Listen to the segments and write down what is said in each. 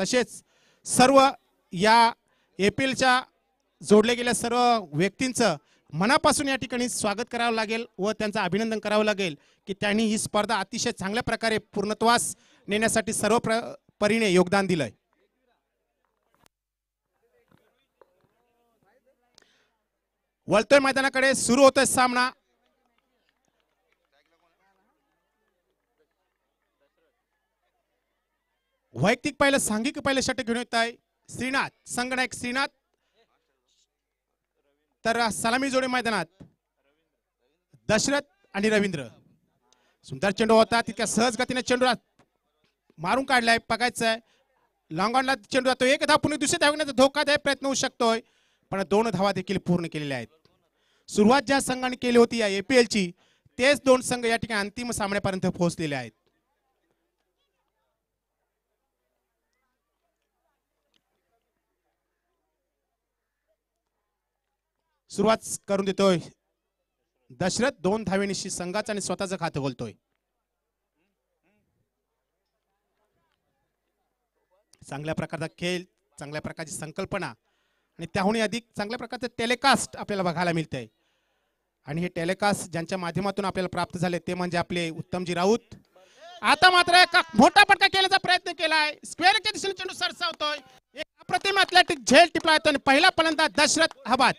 तसेच सर्व या एपीएलच्या जोडले गेल्या सर्व व्यक्तींचं मनापासून या ठिकाणी स्वागत करावं लागेल व त्यांचं अभिनंदन करावं लागेल की त्यांनी ही स्पर्धा अतिशय चांगल्या प्रकारे पूर्णत्वास नेण्यासाठी सर्व प्र परीने योगदान दिलंय वळतोय मैदानाकडे सुरू होतोय सामना वैयक्तिक पहिलं सांघिक पहिलं षटक घेऊन येत आहे श्रीनाथ संगणक श्रीनाथ तर सलामी जोडे मैदानात दशरथ आणि रवींद्र सुंदर चेंडू होता तितक्या सहज गतीने चेंडू मारून काढलाय बघायचं आहे लॉंगॉनला चेंडू जातो एक धाव पुणे दुसऱ्या धावण्याचा धोकादायक प्रयत्न होऊ शकतोय पण दोन धावा देखील पूर्ण केलेल्या आहेत सुरुवात ज्या संघाने केली होती या एपीएलची तेच दोन संघ या ठिकाणी अंतिम सामन्यापर्यंत पोहोचलेले आहेत सुरुवात करून देतोय दशरथ दोन धावेनिशी संघाचं आणि स्वतःच खातं बोलतोय चांगल्या प्रकारचा खेळ चांगल्या प्रकारची संकल्पना आणि त्याहूनही अधिक चांगल्या प्रकारचं टेलिकास्ट आपल्याला बघायला मिळतंय आणि हे टेलिकास्ट ज्यांच्या माध्यमातून आपल्याला प्राप्त झाले ते म्हणजे आपले उत्तमजी राऊत आता मात्र मोठा पटका केल्याचा प्रयत्न केलाय स्क्वेअरच्या दिशेने सरसावतोय एक अप्रतिम ऍथलेटिक झेल टिपला येतो आणि पहिला फलंदा दशरथ हबाद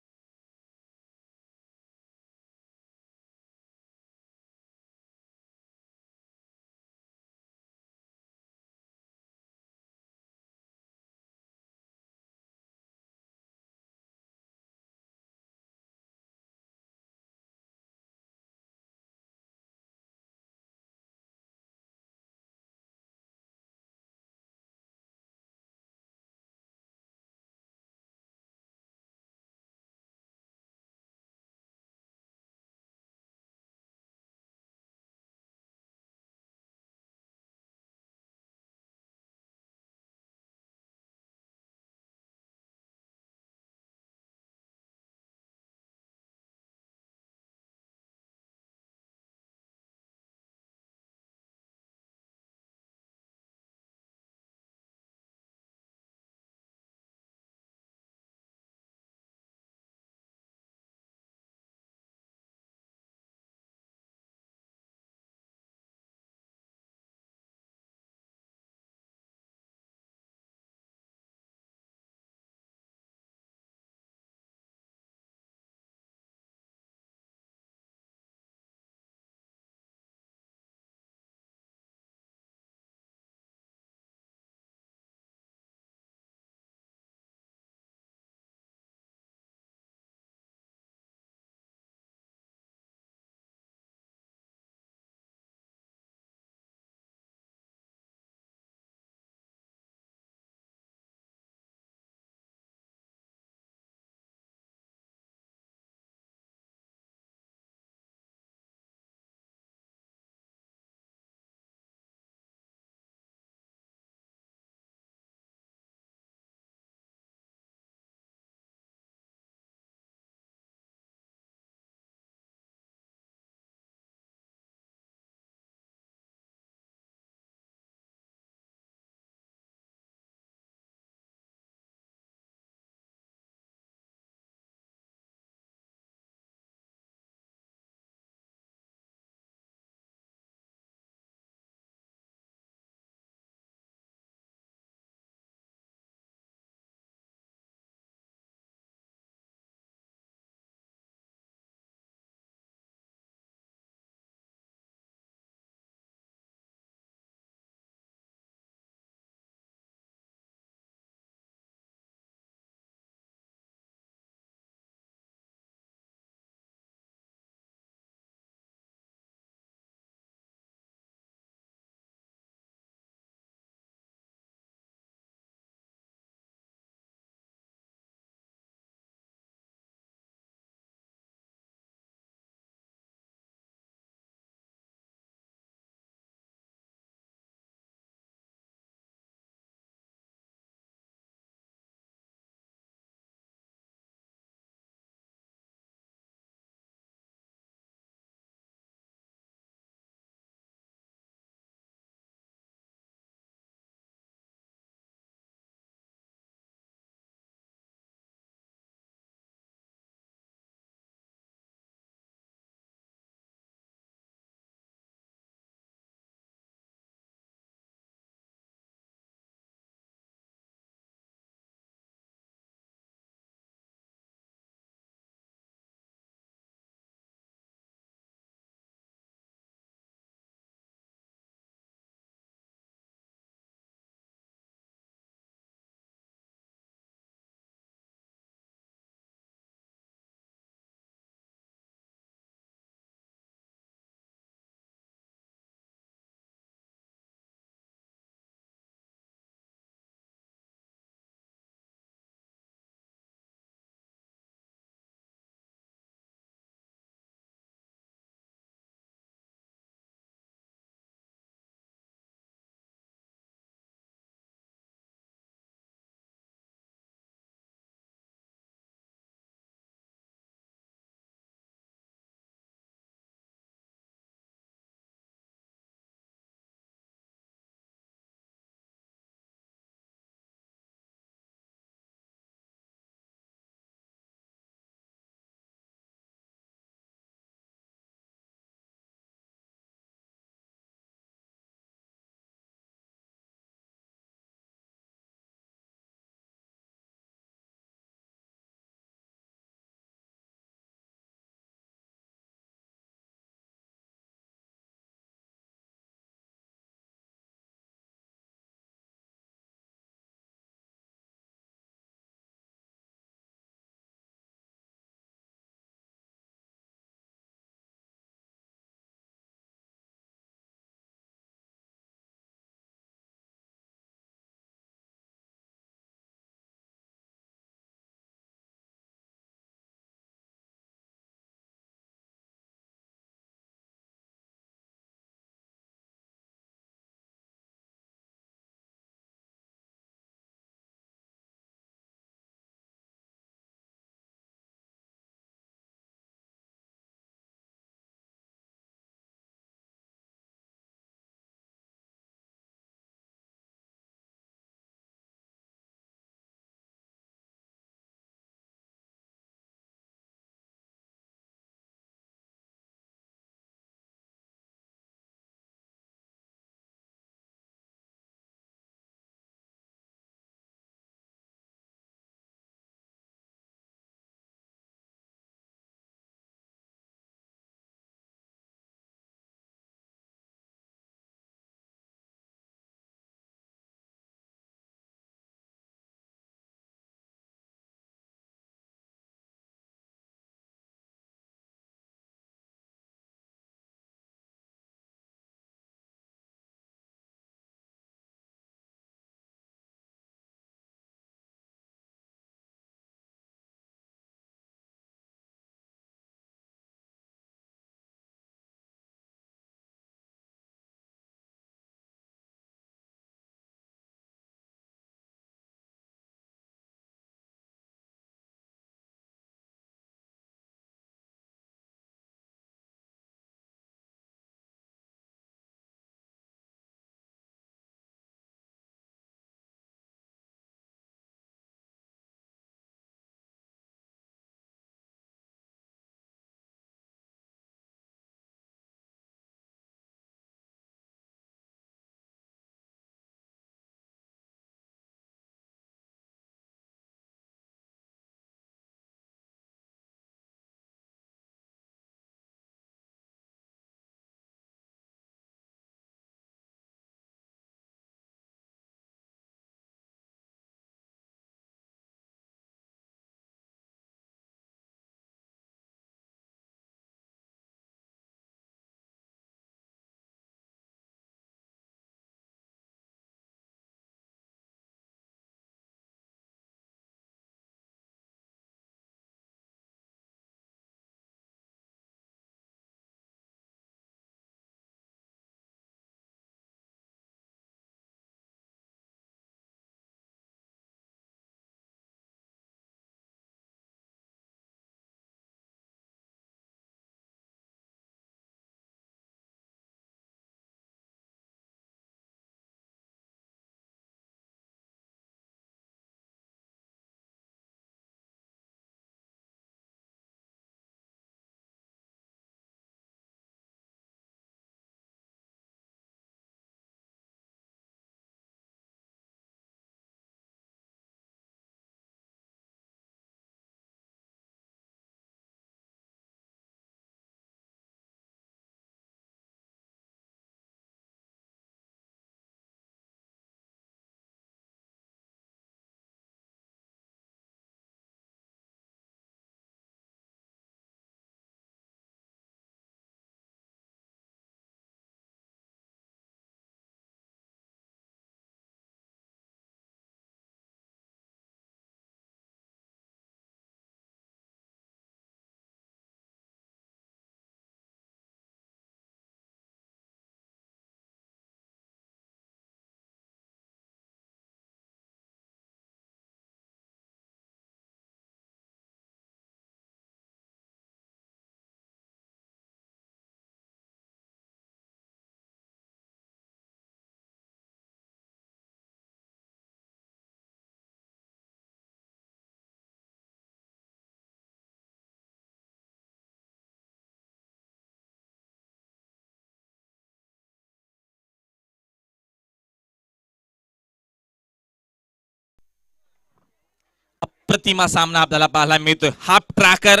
प्रतिमा सामना आपल्याला पाहायला मिळतोय हाफ ट्रॅकर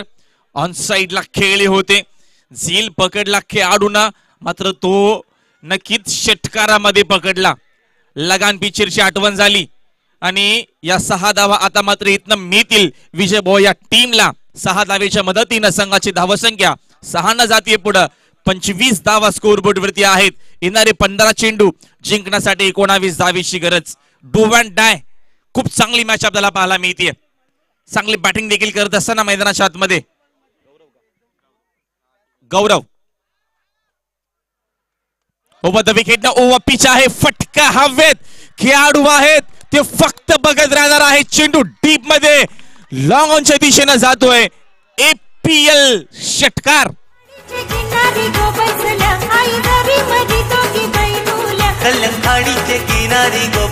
ऑन साईडला खेळले होते झील पकडला खेळाडूना मात्र तो नक्कीच षटकारामध्ये पकडला लगान पिचरची आठवण झाली आणि या सहा धावा आता मात्र इथनं मिळतील विजय भाऊ या टीमला सहा धावेच्या मदतीनं संघाची धावसंख्या न जातीय पुढं पंचवीस धावा स्कोर बोर्ड वरती आहेत येणारे पंधरा चेंडू जिंकण्यासाठी एकोणावीस धावेची गरज डू अँड डाय खूप चांगली मॅच आपल्याला पाहायला मिळतीये चांगली बॅटिंग देखील करत असताना मैदानाच्या आतमध्ये Gaurav over the wicket over pitch आहे फटका हवेत खेळाडू आहेत ते फक्त बघत राहणार आहे चेंडू डीप मध्ये लॉंग ऑनच्या दिशेनं जातोय एपीएल षटकार किनारी हो.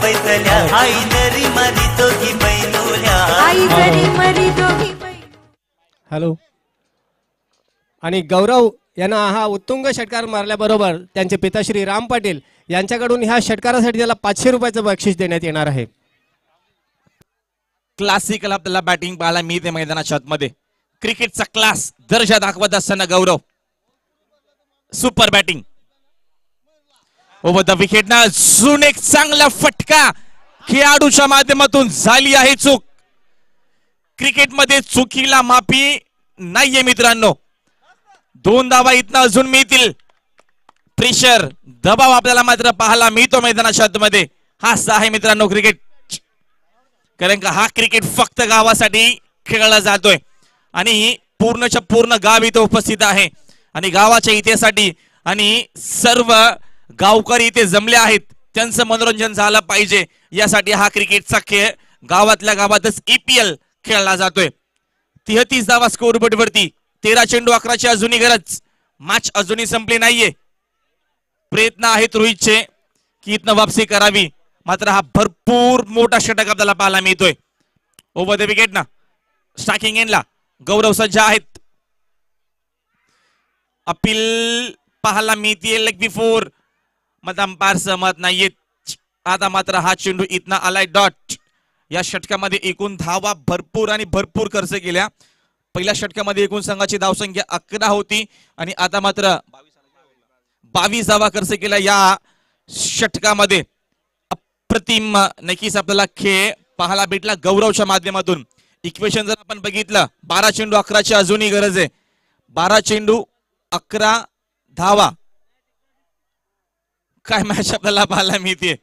मरी हॅलो आणि गौरव यांना हा उत्तुंग षटकार मारल्याबरोबर त्यांचे पिता श्री राम पाटील यांच्याकडून ह्या षटकारासाठी त्याला पाचशे रुपयाचं बक्षीस देण्यात येणार आहे क्लासिकल आपल्याला बॅटिंग पाहायला मिळते मैदाना मध्ये क्रिकेटचा क्लास दर्जा दाखवत असताना Gaurav super batting over the wicket ना अजून एक चांगला फटका खेळाडूच्या माध्यमातून झाली आहे चूक क्रिकेटमध्ये चुकीला माफी नाहीये मित्रांनो दोन धावा इथनं अजून मिळतील प्रेशर दबाव आपल्याला मात्र पाहायला मिळतो मैदानाच्या आतमध्ये सहा आहे मित्रांनो क्रिकेट कारण का हा क्रिकेट फक्त गावासाठी खेळला जातोय आणि पूर्णच्या पूर्ण गाव इथं उपस्थित आहे आणि गावाच्या इतिहासाठी आणि सर्व गावकरी इथे जमले आहेत त्यांचं मनोरंजन झालं पाहिजे यासाठी हा क्रिकेटचा खेळ गावातल्या गावातच एपीएल e खेळला जातोय तिहतीस धावा स्कोर वरती तेरा चेंडू अकराची अजूनही गरज मॅच अजूनही संपली नाहीये प्रयत्न आहेत रोहितचे की इथनं वापसी करावी मात्र हा भरपूर मोठा षटक आपल्याला पाहायला मिळतोय ओव्हर द विकेट ना स्टाकिंग एनला गौरव सज्ज आहेत अपील पाहायला मिळते लेग बिफोर मतांपार सहमत नाहीयेत आता मात्र हा चेंडू इतना आलाय डॉट या षटकामध्ये एकूण धावा भरपूर आणि भरपूर खर्च केल्या पहिल्या षटकामध्ये एकूण संघाची धावसंख्या अकरा होती आणि आता मात्र बावीस धावा खर्च केला या षटकामध्ये अप्रतिम नक्कीच आपल्याला खेळ पाहायला भेटला गौरवच्या माध्यमातून इक्वेशन जर आपण बघितलं बारा चेंडू अकराची अजूनही गरज आहे बारा चेंडू अकरा धावा काय मॅच आपल्याला पाहायला मिळते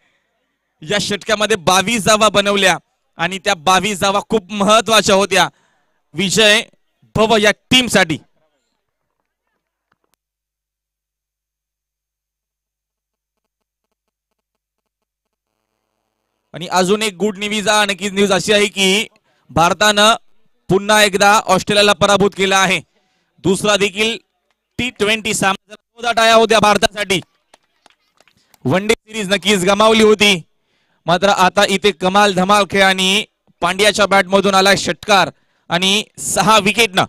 या षटकामध्ये बावीस जावा बनवल्या आणि त्या बावीस जावा खूप महत्वाच्या होत्या विजय भव या टीमसाठी आणि अजून एक गुड न्यूज आणखी न्यूज अशी आहे की भारतानं पुन्हा एकदा ऑस्ट्रेलियाला पराभूत केला आहे दुसरा देखील टी ट्वेंटी सामना टाया होत्या भारतासाठी वन डे सिरीज नक्कीच गमावली होती मात्र आता इथे कमाल धमाल आणि पांड्याच्या बॅटमधून आला षटकार आणि सहा विकेटनं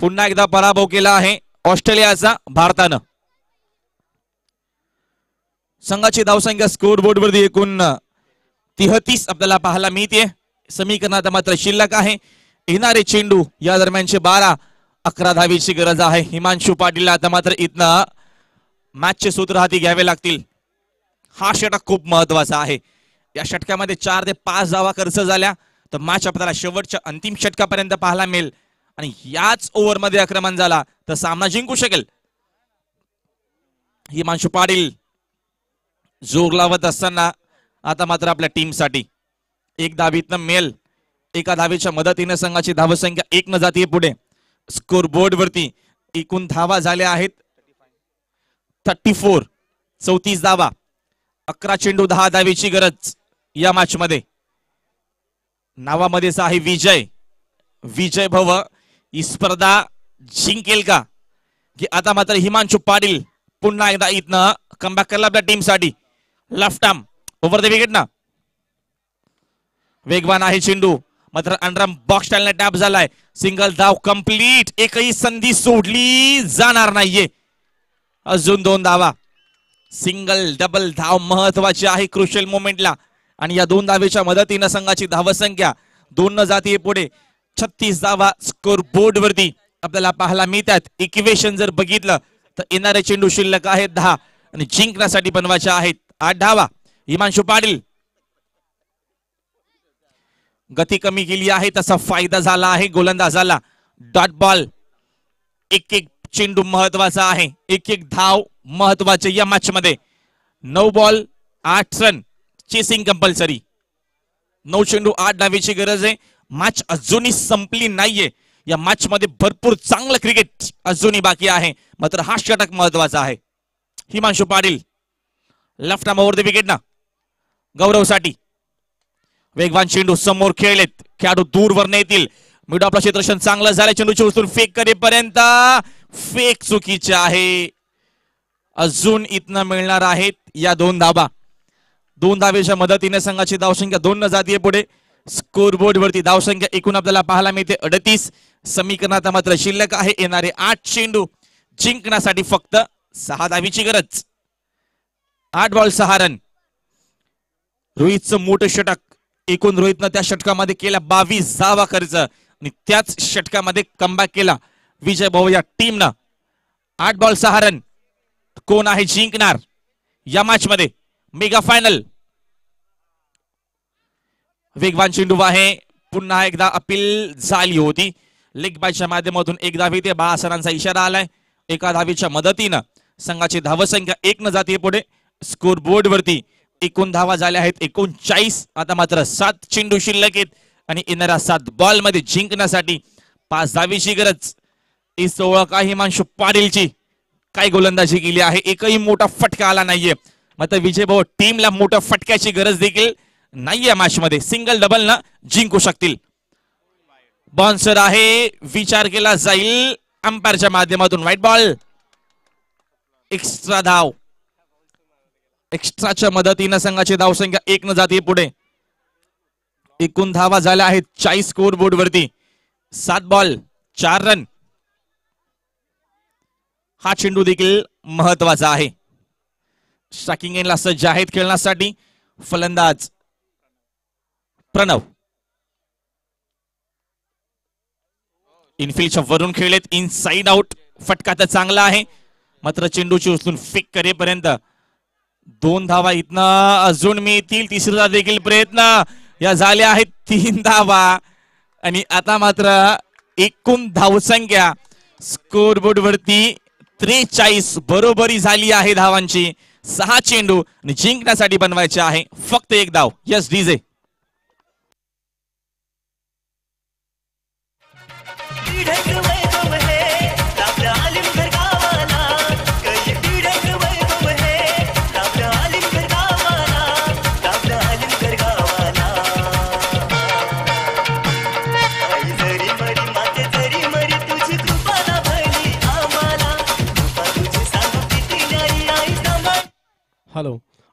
पुन्हा एकदा पराभव केला आहे ऑस्ट्रेलियाचा भारतानं संघाची धावसंख्या स्कोर बोर्ड वरती एकूण तिहतीस आपल्याला पाहायला मिळते समीकरणात मात्र शिल्लक आहे येणारे चेंडू या दरम्यानचे बारा अकरा धावीची गरज आहे हिमांशु पाटील आता मात्र इथनं मॅचचे सूत्र हाती घ्यावे लागतील हा षटक खूप महत्वाचा आहे या षटकामध्ये चार ते पाच जावा खर्च झाल्या तर मॅच आपल्याला शेवटच्या अंतिम षटकापर्यंत पाहायला मिळेल आणि याच ओव्हरमध्ये आक्रमण झाला तर सामना जिंकू शकेल हिमांशु पाटील जोर लावत असताना आता मात्र आपल्या टीमसाठी एक धावीतनं मेल एका धावीच्या मदतीने संघाची धावसंख्या एक न जाते पुढे स्कोर बोर्डवरती एकूण धावा झाल्या आहेत थर्टी फोर चौतीस धावा अकरा चेंडू दहा धावेची गरज या मॅच मध्ये नावामध्येच आहे विजय विजय भव ही स्पर्धा जिंकेल का की आता मात्र हिमांशु पाटील पुन्हा एकदा इथनं कमबॅक करला आपल्या टीमसाठी left arm over the wicket ना वेगवान आहे चेंडू मात्र अंडरम बॉक्स टाईलने टॅप झालाय सिंगल धाव कंप्लीट एकही संधी सोडली जाणार नाहीये अजून दोन धावा सिंगल डबल धाव महत्वाची आहे क्रुशियल मुवमेंटला आणि या दोन धावेच्या मदतीनं संघाची धावसंख्या दोन न जाती पुढे छत्तीस धावा स्कोर बोर्ड वरती आपल्याला पाहायला मिळतात इक्वेशन जर बघितलं तर येणारे चेंडू शिल्लक आहेत दहा आणि जिंकण्यासाठी बनवायच्या आहेत आठ धावा हिमांशु पाटील गती कमी केली आहे तसा फायदा झाला आहे गोलंदाजाला डॉट बॉल एक एक चेंडू महत्वाचा आहे एक एक धाव महत्वाचे या मॅच मध्ये नऊ बॉल आठ रन चेसिंग कंपल्सरी नऊ चेंडू आठ डावीची गरज आहे मॅच अजूनही संपली नाहीये या मॅच मध्ये भरपूर चांगलं क्रिकेट अजूनही बाकी आहे मात्र हा षटक महत्वाचा आहे Himanshu Patil left arm over the wicket ना गौरवसाठी वेगवान चेंडू समोर खेळलेत खेळाडू दूरवर नेतील मिड ऑफला क्षेत्रक्षण चांगलं झालं चेंडूची उचलून फेक करेपर्यंत फेक चुकीचे आहे अजून इथनं मिळणार आहेत या दोन धाबा दोन धाबेच्या मदतीने संघाची धावसंख्या दोन न जातीये पुढे स्कोरबोर्ड वरती धावसंख्या एकूण आपल्याला पाहायला मिळते अडतीस समीकरणात मात्र शिल्लक आहे येणारे आठ चेंडू जिंकण्यासाठी फक्त सहा धावीची गरज आठ बॉल सहा रन रोहितचं मोठं षटक एकूण रोहितनं त्या षटकामध्ये केला बावीस धावा खर्च त्याच षटकामध्ये कमबॅक केला विजय भाऊ या टीमनं आठ बॉल सहा रन कोण आहे जिंकणार या मॅच मध्ये मेगा फायनल वेगवान चेंडू आहे पुन्हा एकदा अपील झाली होती लेग बायच्या माध्यमातून एक धावी ते बारा सरांचा इशारा आलाय एका धावीच्या मदतीनं संघाची धावसंख्या एक न जाते पुढे स्कोर बोर्ड वरती एकूण धावा झाल्या आहेत एकोणचाळीस आता मात्र सात चेंडू शिल्लक आहेत आणि इनरा सात बॉल मध्ये जिंकण्यासाठी पाच दहावीची गरज ती ओळख काही हिमांशु पाटीलची काय गोलंदाजी केली आहे एकही मोठा फटका आला नाहीये मग विजय भाऊ टीमला मोठ्या फटक्याची गरज देखील नाहीये मॅच मध्ये सिंगल डबल न जिंकू शकतील बॉन्सर आहे विचार केला जाईल अंपायरच्या माध्यमातून व्हाईट बॉल एक्स्ट्रा धाव एक्स्ट्राच्या मदतीनं संघाची धावसंख्या एक न जाते पुढे एकूण धावा झाल्या आहेत चाळीस स्कोर बोर्ड वरती सात बॉल चार रन हा चेंडू देखील महत्वाचा आहे स्ट्राकिंग एनला सज्ज आहेत खेळण्यासाठी फलंदाज प्रणव इनफिल्डच्या वरून खेळलेत इन साइड आउट फटका तर चांगला आहे मात्र चेंडूची उचलून फिक करेपर्यंत दोन धावा इथनं अजून मिळतील तिसरा देखील प्रयत्न या झाल्या आहेत तीन धावा आणि आता मात्र एकूण धावसंख्या स्कोर स्कोरबोर्ड वरती त्रेचाळीस बरोबरी झाली आहे धावांची सहा चेंडू आणि जिंकण्यासाठी बनवायचे आहे फक्त एक धाव यस डीजे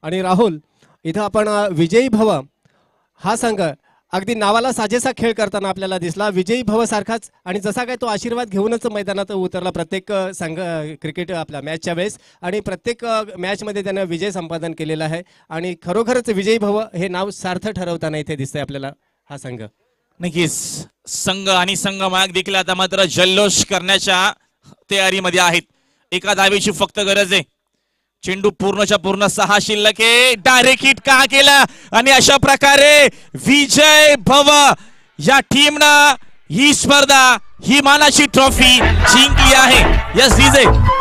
आणि राहुल इथं आपण विजयी भव हा संघ अगदी नावाला साजेसा खेळ करताना आपल्याला दिसला विजयी भव सारखाच आणि जसा काय तो आशीर्वाद घेऊनच मैदानात उतरला प्रत्येक संघ क्रिकेट आपल्या मॅचच्या वेळेस आणि प्रत्येक मॅचमध्ये त्यानं विजय संपादन केलेला आहे आणि खरोखरच विजयी भव हे नाव सार्थ ठरवताना इथे दिसतंय आपल्याला हा संघ नक्कीच संघ आणि संघ माग देखील आता मात्र जल्लोष करण्याच्या तयारीमध्ये आहेत एका दावेची फक्त गरज आहे चेंडू पूर्णच्या पूर्ण सहा शिल्लक डायरेक्ट हिट का केला आणि अशा प्रकारे विजय भव या टीमनं ही स्पर्धा ही मानाची ट्रॉफी जिंकली आहे यस विजय